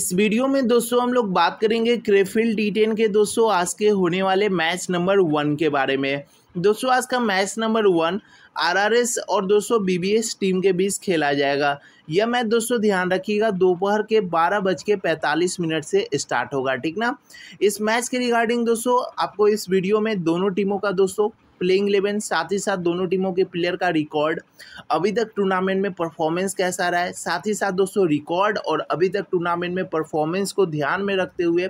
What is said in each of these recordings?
इस वीडियो में दोस्तों हम लोग बात करेंगे क्रेफिल टी टेन के दोस्तों आज के होने वाले मैच नंबर वन के बारे में दोस्तों आज का मैच नंबर वन आरआरएस और दोस्तों बीबीएस टीम के बीच खेला जाएगा यह मैच दोस्तों ध्यान रखिएगा दोपहर के बारह बज के पैंतालीस मिनट से स्टार्ट होगा ठीक ना इस मैच के रिगार्डिंग दोस्तों आपको इस वीडियो में दोनों टीमों का दोस्तों प्लेइंग इलेवन साथ ही साथ दोनों टीमों के प्लेयर का रिकॉर्ड अभी तक टूर्नामेंट में परफॉर्मेंस कैसा रहा है साथ ही साथ दोस्तों रिकॉर्ड और अभी तक टूर्नामेंट में परफॉर्मेंस को ध्यान में रखते हुए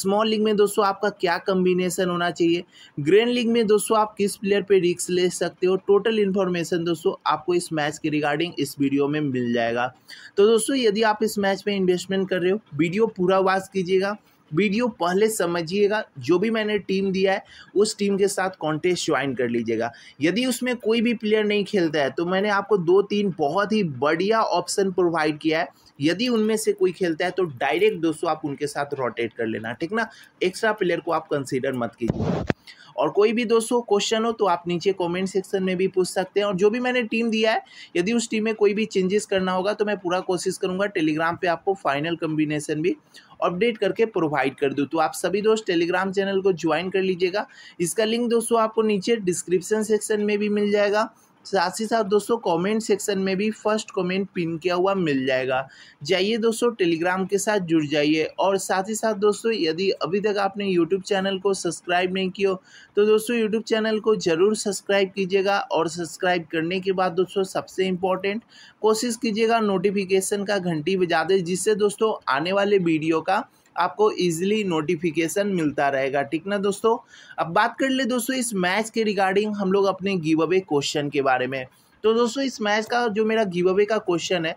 स्मॉल लीग में दोस्तों आपका क्या कम्बिनेशन होना चाहिए ग्रैंड लीग में दोस्तों आप किस प्लेयर पर रिक्स ले सकते हो टोटल इन्फॉर्मेशन दोस्तों आपको इस मैच के रिगार्डिंग इस वीडियो में मिल जाएगा तो दोस्तों यदि आप इस मैच में इन्वेस्टमेंट कर रहे हो वीडियो पूरा वॉच कीजिएगा वीडियो पहले समझिएगा जो भी मैंने टीम दिया है उस टीम के साथ कॉन्टेस्ट ज्वाइन कर लीजिएगा यदि उसमें कोई भी प्लेयर नहीं खेलता है तो मैंने आपको दो तीन बहुत ही बढ़िया ऑप्शन प्रोवाइड किया है यदि उनमें से कोई खेलता है तो डायरेक्ट दोस्तों आप उनके साथ रोटेट कर लेना ठीक ना एक्स्ट्रा प्लेयर को आप कंसिडर मत कीजिए और कोई भी दोस्तों क्वेश्चन हो तो आप नीचे कमेंट सेक्शन में भी पूछ सकते हैं और जो भी मैंने टीम दिया है यदि उस टीम में कोई भी चेंजेस करना होगा तो मैं पूरा कोशिश करूँगा टेलीग्राम पर आपको फाइनल कम्बिनेशन भी अपडेट करके प्रोवाइड कर दूँ तो आप सभी दोस्त टेलीग्राम चैनल को ज्वाइन कर लीजिएगा इसका लिंक दोस्तों आपको नीचे डिस्क्रिप्शन सेक्शन में भी मिल जाएगा साथ ही साथ दोस्तों कमेंट सेक्शन में भी फर्स्ट कमेंट पिन किया हुआ मिल जाएगा जाइए दोस्तों टेलीग्राम के साथ जुड़ जाइए और साथ ही साथ दोस्तों यदि अभी तक आपने यूट्यूब चैनल को सब्सक्राइब नहीं किया तो दोस्तों यूट्यूब चैनल को ज़रूर सब्सक्राइब कीजिएगा और सब्सक्राइब करने के बाद दोस्तों सबसे इम्पोर्टेंट कोशिश कीजिएगा नोटिफिकेशन का घंटी बजा दे जिससे दोस्तों आने वाले वीडियो का आपको ईजिली नोटिफिकेशन मिलता रहेगा ठीक ना दोस्तों अब बात कर ले दोस्तों इस मैच के रिगार्डिंग हम लोग अपने गिव अवे क्वेश्चन के बारे में तो दोस्तों इस मैच का जो मेरा गिव अवे का क्वेश्चन है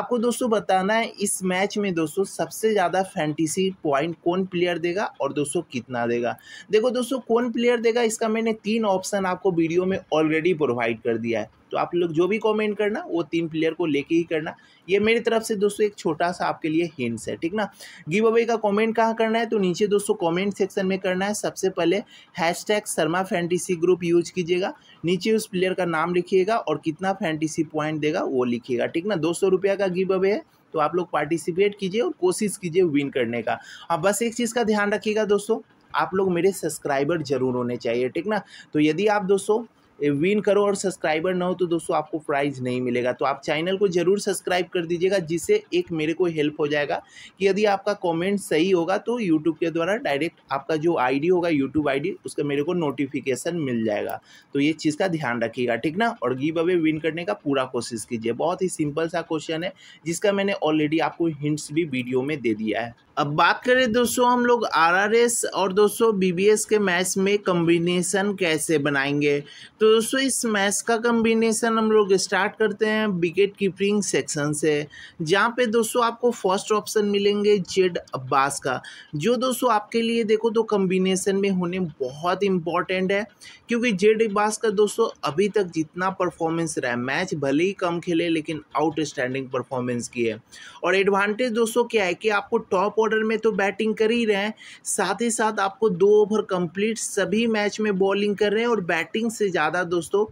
आपको दोस्तों बताना है इस मैच में दोस्तों सबसे ज़्यादा फैंटीसी पॉइंट कौन प्लेयर देगा और दोस्तों कितना देगा देखो दोस्तों कौन प्लेयर देगा इसका मैंने तीन ऑप्शन आपको वीडियो में ऑलरेडी प्रोवाइड कर दिया है तो आप लोग जो भी कमेंट करना वो तीन प्लेयर को लेके ही करना ये मेरी तरफ से दोस्तों एक छोटा सा आपके लिए हिंट्स है ठीक ना गिव अवे का कमेंट कहाँ करना है तो नीचे दोस्तों कमेंट सेक्शन में करना है सबसे पहले hashtag Sharma fantasy group use कीजिएगा नीचे उस प्लेयर का नाम लिखिएगा और कितना फैंटीसी पॉइंट देगा वो लिखिएगा ठीक ना दो सौ का गिव अवे है तो आप लोग पार्टिसिपेट कीजिए और कोशिश कीजिए विन करने का अब बस एक चीज़ का ध्यान रखिएगा दोस्तों आप लोग मेरे सब्सक्राइबर जरूर होने चाहिए ठीक ना तो यदि आप दोस्तों विन करो और सब्सक्राइबर ना हो तो दोस्तों आपको प्राइज़ नहीं मिलेगा तो आप चैनल को ज़रूर सब्सक्राइब कर दीजिएगा जिससे एक मेरे को हेल्प हो जाएगा कि यदि आपका कमेंट सही होगा तो यूट्यूब के द्वारा डायरेक्ट आपका जो आईडी होगा यूट्यूब आईडी उसका मेरे को नोटिफिकेशन मिल जाएगा तो ये चीज़ का ध्यान रखिएगा ठीक ना और गिव अवे विन करने का पूरा कोशिश कीजिए बहुत ही सिंपल सा क्वेश्चन है जिसका मैंने ऑलरेडी आपको हिंट्स भी वीडियो में दे दिया है अब बात करें दोस्तों हम लोग आरआरएस और दोस्तों बीबीएस के मैथ्स में कम्बिनेशन कैसे बनाएंगे तो दोस्तों इस मैच का कम्बिनेसन हम लोग स्टार्ट करते हैं विकेट कीपिंग सेक्शन से जहाँ पे दोस्तों आपको फर्स्ट ऑप्शन मिलेंगे जेड अब्बास का जो दोस्तों आपके लिए देखो तो कम्बिनेसन में होने बहुत इम्पॉर्टेंट है क्योंकि जेड अब्बास का दोस्तों अभी तक जितना परफॉर्मेंस रहा है मैच भले ही कम खेले लेकिन आउटस्टैंडिंग परफॉर्मेंस की है और एडवांटेज दोस्तों क्या है कि आपको टॉप ऑर्डर में तो बैटिंग कर ही रहे हैं साथ ही साथ आपको दो ओवर कंप्लीट सभी मैच में बॉलिंग कर रहे हैं और बैटिंग से ज़्यादा साथ दोस्तों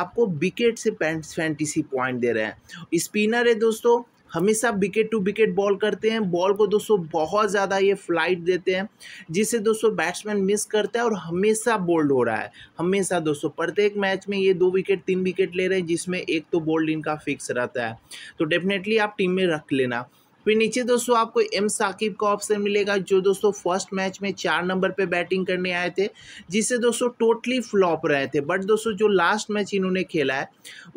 आपको विकेट से फैंटीसी पॉइंट दे रहे हैं स्पिनर है दोस्तों हमेशा विकेट टू विकेट बॉल करते हैं बॉल को दोस्तों बहुत ज़्यादा ये फ्लाइट देते हैं जिससे दोस्तों बैट्समैन मिस करता है और हमेशा बोल्ड हो रहा है हमेशा दोस्तों प्रत्येक मैच में ये दो विकेट तीन विकेट ले रहे हैं जिसमें एक तो बोल्ड इनका फिक्स रहता है तो डेफिनेटली आप टीम में रख लेना फिर नीचे दोस्तों आपको एम साकिब का ऑप्शन मिलेगा जो दोस्तों फर्स्ट मैच में चार नंबर पे बैटिंग करने आए थे जिसे दोस्तों टोटली फ्लॉप रहे थे बट दोस्तों जो लास्ट मैच इन्होंने खेला है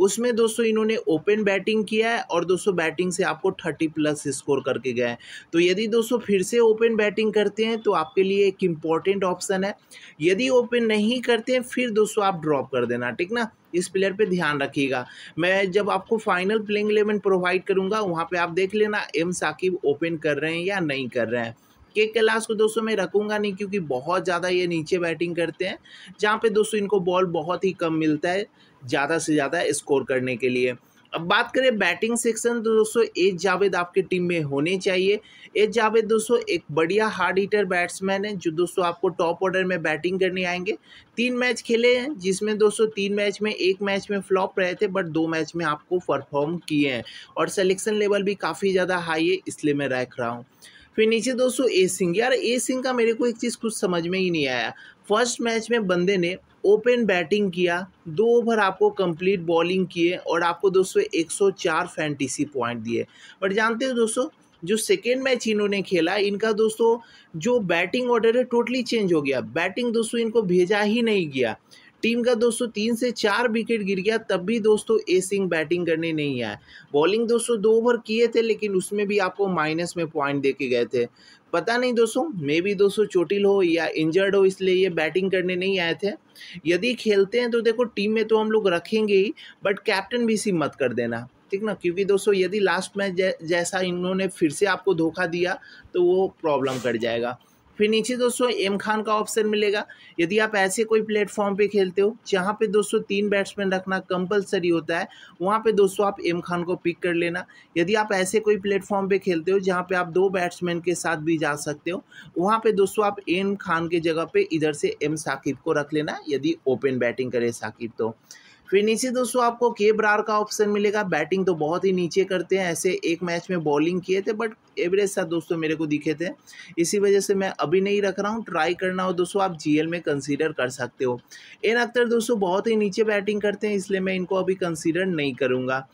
उसमें दोस्तों इन्होंने ओपन बैटिंग किया है और दोस्तों बैटिंग से आपको थर्टी प्लस स्कोर करके गए तो यदि दोस्तों फिर से ओपन बैटिंग करते हैं तो आपके लिए एक इम्पॉर्टेंट ऑप्शन है यदि ओपन नहीं करते हैं फिर दोस्तों आप ड्रॉप कर देना ठीक ना इस प्लेयर पे ध्यान रखिएगा मैं जब आपको फाइनल प्लेइंग इलेवन प्रोवाइड करूँगा वहाँ पे आप देख लेना एम साकिब ओपन कर रहे हैं या नहीं कर रहे हैं के कैलाश को दोस्तों मैं रखूँगा नहीं क्योंकि बहुत ज़्यादा ये नीचे बैटिंग करते हैं जहाँ पे दोस्तों इनको बॉल बहुत ही कम मिलता है ज़्यादा से ज़्यादा स्कोर करने के लिए अब बात करें बैटिंग सेक्शन तो दोस्तों एज जावेद आपके टीम में होने चाहिए एज जावेद दोस्तों एक बढ़िया हार्ड हीटर बैट्समैन है जो दोस्तों आपको टॉप ऑर्डर में बैटिंग करने आएंगे तीन मैच खेले हैं जिसमें दोस्तों तीन मैच में एक मैच में फ्लॉप रहे थे बट दो मैच में आपको परफॉर्म किए हैं और सेलेक्शन लेवल भी काफ़ी ज़्यादा हाई है इसलिए मैं रख रहा हूँ फिर नीचे दोस्तों ए सिंह यार ए सिंह का मेरे को एक चीज़ कुछ समझ में ही नहीं आया फर्स्ट मैच में बंदे ने ओपन बैटिंग किया दो ओवर आपको कंप्लीट बॉलिंग किए और आपको दोस्तों 104 फैंटेसी पॉइंट दिए बट जानते हो दोस्तों जो सेकेंड मैच इन्होंने खेला इनका दोस्तों जो बैटिंग ऑर्डर है टोटली चेंज हो गया बैटिंग दोस्तों इनको भेजा ही नहीं गया टीम का दोस्तों तीन से चार विकेट गिर गया तब भी दोस्तों ए सिंह बैटिंग करने नहीं आए बॉलिंग दोस्तों दो ओवर किए थे लेकिन उसमें भी आपको माइनस में पॉइंट दे के गए थे पता नहीं दोस्तों मे भी दोस्तों चोटिल हो या इंजर्ड हो इसलिए ये बैटिंग करने नहीं आए थे यदि खेलते हैं तो देखो टीम में तो हम लोग रखेंगे ही बट कैप्टन भी इसी मत कर देना ठीक ना क्योंकि दोस्तों यदि लास्ट मैच जैसा इन्होंने फिर से आपको धोखा दिया तो वो प्रॉब्लम कर जाएगा फिर नीचे दोस्तों एम खान का ऑप्शन मिलेगा यदि आप ऐसे कोई प्लेटफॉर्म पे खेलते हो जहाँ पे दोस्तों तीन बैट्समैन रखना कंपलसरी होता है वहाँ पे दोस्तों आप एम खान को पिक कर लेना यदि आप ऐसे कोई प्लेटफॉर्म पे खेलते हो जहाँ पे आप दो बैट्समैन के साथ भी जा सकते हो वहाँ पे दोस्तों आप एम खान के जगह पर इधर से एम साकिब को रख लेना यदि ओपन बैटिंग करे साकिब तो फिर नीचे दोस्तों आपको के ब्रार का ऑप्शन मिलेगा बैटिंग तो बहुत ही नीचे करते हैं ऐसे एक मैच में बॉलिंग किए थे बट एवरेज सा दोस्तों मेरे को दिखे थे इसी वजह से मैं अभी नहीं रख रहा हूँ ट्राई करना हो दोस्तों आप जीएल में कंसीडर कर सकते हो एन अख्तर दोस्तों बहुत ही नीचे बैटिंग करते हैं इसलिए मैं इनको अभी कंसिडर नहीं करूँगा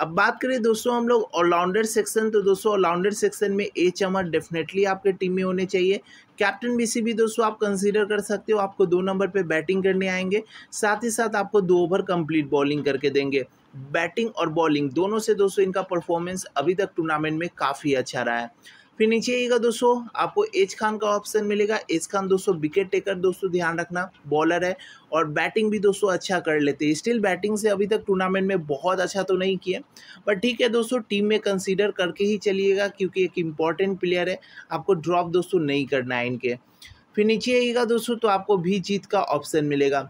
अब बात करें दोस्तों हम लोग ऑलराउंडर सेक्शन तो दोस्तों ऑलराउंडर सेक्शन में ए चमर डेफिनेटली आपके टीम में होने चाहिए कैप्टन बीसी भी दोस्तों आप कंसीडर कर सकते हो आपको दो नंबर पे बैटिंग करने आएंगे साथ ही साथ आपको दो ओवर कंप्लीट बॉलिंग करके देंगे बैटिंग और बॉलिंग दोनों से दोस्तों इनका परफॉर्मेंस अभी तक टूर्नामेंट में काफ़ी अच्छा रहा है फिर नीचे आइएगा दोस्तों आपको एज खान का ऑप्शन मिलेगा एज खान दोस्तों विकेट टेकर दोस्तों ध्यान रखना बॉलर है और बैटिंग भी दोस्तों अच्छा कर लेते हैं स्टिल बैटिंग से अभी तक टूर्नामेंट में बहुत अच्छा तो नहीं किया पर ठीक है दोस्तों टीम में कंसीडर करके ही चलिएगा क्योंकि एक इम्पॉर्टेंट प्लेयर है आपको ड्रॉप दोस्तों नहीं करना है इनके फिर नीचे आइएगा दोस्तों तो आपको भी जीत का ऑप्शन मिलेगा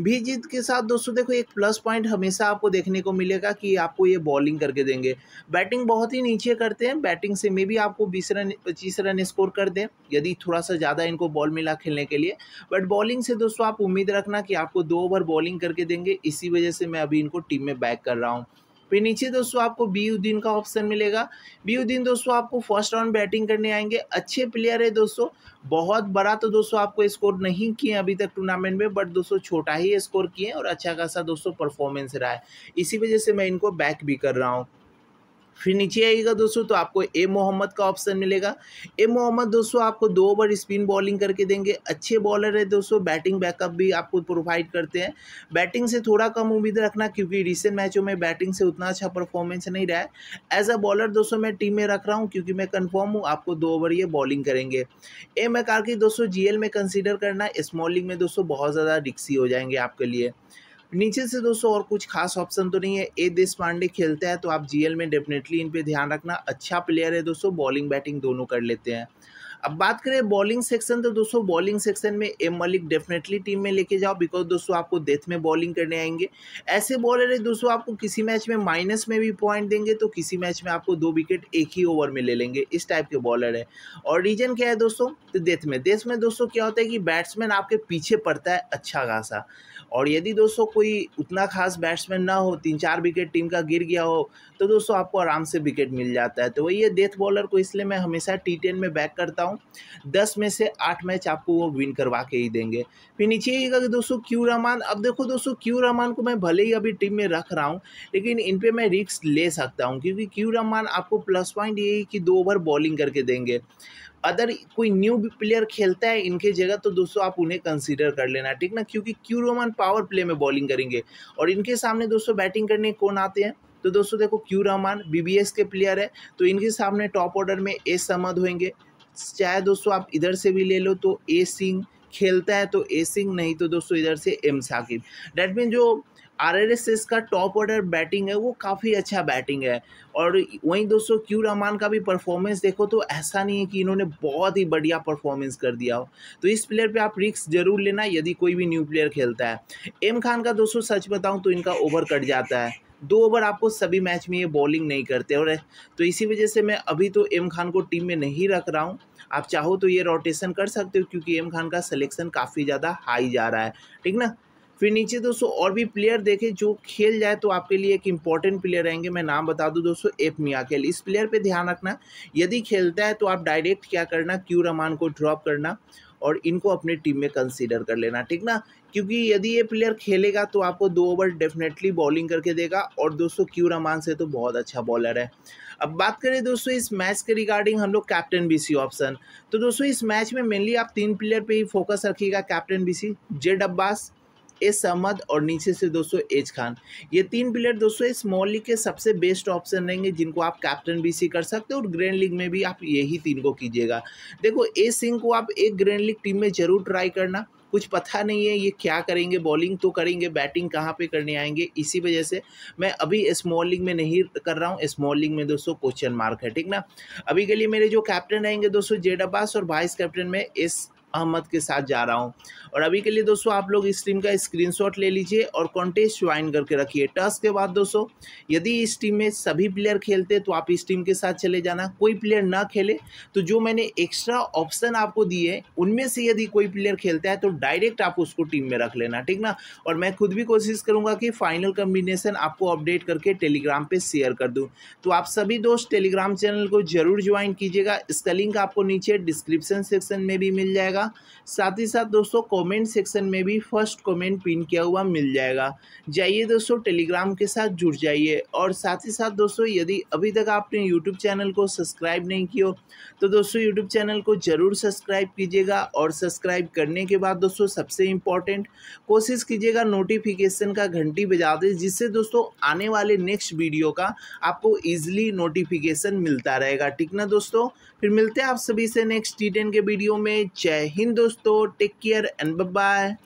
भी जीत के साथ दोस्तों देखो एक प्लस पॉइंट हमेशा आपको देखने को मिलेगा कि आपको ये बॉलिंग करके देंगे बैटिंग बहुत ही नीचे करते हैं बैटिंग से मे भी आपको बीस रन पच्चीस रन स्कोर कर दें यदि थोड़ा सा ज़्यादा इनको बॉल मिला खेलने के लिए बट बॉलिंग से दोस्तों आप उम्मीद रखना कि आपको दो ओवर बॉलिंग करके देंगे इसी वजह से मैं अभी इनको टीम में बैक कर रहा हूँ फिर नीचे दोस्तों आपको बीउद्दीन का ऑप्शन मिलेगा बीउद्दीन दोस्तों आपको फर्स्ट राउंड बैटिंग करने आएंगे अच्छे प्लेयर है दोस्तों बहुत बड़ा तो दोस्तों आपको स्कोर नहीं किए अभी तक टूर्नामेंट में बट दोस्तों छोटा ही स्कोर किए और अच्छा खासा दोस्तों परफॉर्मेंस रहा है इसी वजह से मैं इनको बैक भी कर रहा हूँ फिर नीचे आइएगा दोस्तों तो आपको ए मोहम्मद का ऑप्शन मिलेगा ए मोहम्मद दोस्तों आपको दो ओवर स्पिन बॉलिंग करके देंगे अच्छे बॉलर है दोस्तों बैटिंग बैकअप भी आपको प्रोवाइड करते हैं बैटिंग से थोड़ा कम उम्मीद रखना क्योंकि रिसेंट मैचों में बैटिंग से उतना अच्छा परफॉर्मेंस नहीं रहा है एज अ बॉलर दोस्तों मैं टीम में रख रहा हूँ क्योंकि मैं कन्फर्म हूँ आपको दो ओवर ये बॉलिंग करेंगे ए मैकार की दोस्तों जी में कंसिडर करना स्मॉलिंग में दोस्तों बहुत ज़्यादा रिक्सी हो जाएंगे आपके लिए नीचे से दोस्तों और कुछ खास ऑप्शन तो नहीं है ए देश पांडे खेलता है तो आप जीएल में डेफिनेटली इन पे ध्यान रखना अच्छा प्लेयर है दोस्तों बॉलिंग बैटिंग दोनों कर लेते हैं अब बात करें बॉलिंग सेक्शन तो दोस्तों बॉलिंग सेक्शन में एम मलिक डेफिनेटली टीम में लेके जाओ बिकॉज दोस्तों आपको डेथ में बॉलिंग करने आएंगे ऐसे बॉलर है दोस्तों आपको किसी मैच में माइनस में भी पॉइंट देंगे तो किसी मैच में आपको दो विकेट एक ही ओवर में ले लेंगे इस टाइप के बॉलर है और रीजन क्या है दोस्तों तो डेथ में डेथ में दोस्तों क्या होता है कि बैट्समैन आपके पीछे पड़ता है अच्छा खासा और यदि दोस्तों कोई उतना खास बैट्समैन ना हो तीन चार विकेट टीम का गिर गया हो तो दोस्तों आपको आराम से विकेट मिल जाता है तो वही है डेथ बॉलर को इसलिए मैं हमेशा टी टेन में बैक करता हूँ हूँ दस में से आठ मैच आपको वो विन करवा के ही देंगे फिर नीचे कि दोस्तों क्यू रहमान अब देखो दोस्तों क्यू रहमान को मैं भले ही अभी टीम में रख रहा हूँ लेकिन इन पर मैं रिक्स ले सकता हूँ क्योंकि क्यू रहमान आपको प्लस पॉइंट ये कि दो ओवर बॉलिंग करके देंगे अदर कोई न्यू प्लेयर खेलता है इनके जगह तो दोस्तों आप उन्हें कंसीडर कर लेना ठीक ना क्योंकि क्यू रोमन पावर प्ले में बॉलिंग करेंगे और इनके सामने दोस्तों बैटिंग करने कौन आते हैं तो दोस्तों देखो क्यू रहमान बीबीएस के प्लेयर है तो इनके सामने टॉप ऑर्डर में एस समद होंगे चाहे दोस्तों आप इधर से भी ले लो तो ए सिंह खेलता है तो ए सिंह नहीं तो दोस्तों इधर से एम साकिब डैट मीन जो आर एस एस का टॉप ऑर्डर बैटिंग है वो काफ़ी अच्छा बैटिंग है और वहीं दोस्तों क्यू रहमान का भी परफॉर्मेंस देखो तो ऐसा नहीं है कि इन्होंने बहुत ही बढ़िया परफॉर्मेंस कर दिया हो तो इस प्लेयर पे आप रिक्स जरूर लेना यदि कोई भी न्यू प्लेयर खेलता है एम खान का दोस्तों सच बताऊं तो इनका ओवर कट जाता है दो ओवर आपको सभी मैच में ये बॉलिंग नहीं करते और तो इसी वजह से मैं अभी तो एम खान को टीम में नहीं रख रहा हूँ आप चाहो तो ये रोटेशन कर सकते हो क्योंकि एम खान का सिलेक्शन काफ़ी ज़्यादा हाई जा रहा है ठीक ना फिर नीचे दोस्तों और भी प्लेयर देखें जो खेल जाए तो आपके लिए एक इंपॉर्टेंट प्लेयर रहेंगे मैं नाम बता दूं दोस्तों एफ मिया खेल इस प्लेयर पे ध्यान रखना यदि खेलता है तो आप डायरेक्ट क्या करना क्यू रमान को ड्रॉप करना और इनको अपने टीम में कंसीडर कर लेना ठीक ना क्योंकि यदि ये प्लेयर खेलेगा तो आपको दो ओवर डेफिनेटली बॉलिंग करके देगा और दोस्तों क्यू रमान से तो बहुत अच्छा बॉलर है अब बात करें दोस्तों इस मैच के रिगार्डिंग हम लोग कैप्टन बीसी ऑप्शन तो दोस्तों इस मैच में मेनली आप तीन प्लेयर पे ही फोकस रखिएगा captain BC Z Abbas S Ahmed और नीचे से दोस्तों एज खान ये तीन प्लेयर दोस्तों स्मॉल लीग के सबसे बेस्ट ऑप्शन रहेंगे जिनको आप कैप्टन बीसी कर सकते हो और ग्रैंड लीग में भी आप यही तीन को कीजिएगा देखो ए सिंह को आप एक ग्रैंड लीग टीम में जरूर ट्राई करना कुछ पता नहीं है ये क्या करेंगे बॉलिंग तो करेंगे बैटिंग कहाँ पे करने आएंगे इसी वजह से मैं अभी स्मॉल लीग में नहीं कर रहा हूँ स्मॉल लीग में दोस्तों क्वेश्चन मार्क है ठीक ना अभी के लिए मेरे जो कैप्टन रहेंगे दोस्तों जेड अब्बास और वाइस कैप्टन में एस अहमद के साथ जा रहा हूँ और अभी के लिए दोस्तों आप लोग इस टीम का स्क्रीनशॉट ले लीजिए और कॉन्टेस्ट ज्वाइन करके रखिए टस के बाद दोस्तों यदि इस टीम में सभी प्लेयर खेलते तो आप इस टीम के साथ चले जाना कोई प्लेयर ना खेले तो जो मैंने एक्स्ट्रा ऑप्शन आपको दिए उनमें से यदि कोई प्लेयर खेलता है तो डायरेक्ट आप उसको टीम में रख लेना ठीक ना और मैं खुद भी कोशिश करूँगा कि फाइनल कम्बिनेशन आपको अपडेट करके टेलीग्राम पर शेयर कर दूँ तो आप सभी दोस्त टेलीग्राम चैनल को जरूर ज्वाइन कीजिएगा इसका लिंक आपको नीचे डिस्क्रिप्शन सेक्शन में भी मिल जाएगा जाएगा साथ ही साथ दोस्तों कमेंट सेक्शन में भी फर्स्ट कमेंट पिन किया हुआ मिल जाएगा जाइए दोस्तों टेलीग्राम के साथ जुड़ जाइए और साथ ही साथ दोस्तों यदि अभी तक आपने यूट्यूब चैनल को सब्सक्राइब नहीं किया तो दोस्तों यूट्यूब चैनल को ज़रूर सब्सक्राइब कीजिएगा और सब्सक्राइब करने के बाद दोस्तों सबसे इम्पॉर्टेंट कोशिश कीजिएगा नोटिफिकेशन का घंटी बजा दे जिससे दोस्तों आने वाले नेक्स्ट वीडियो का आपको ईजिली नोटिफिकेशन मिलता रहेगा ठीक ना दोस्तों फिर मिलते हैं आप सभी से नेक्स्ट टी के वीडियो में जय हिंदोस्तो टेक केयर एंड बाय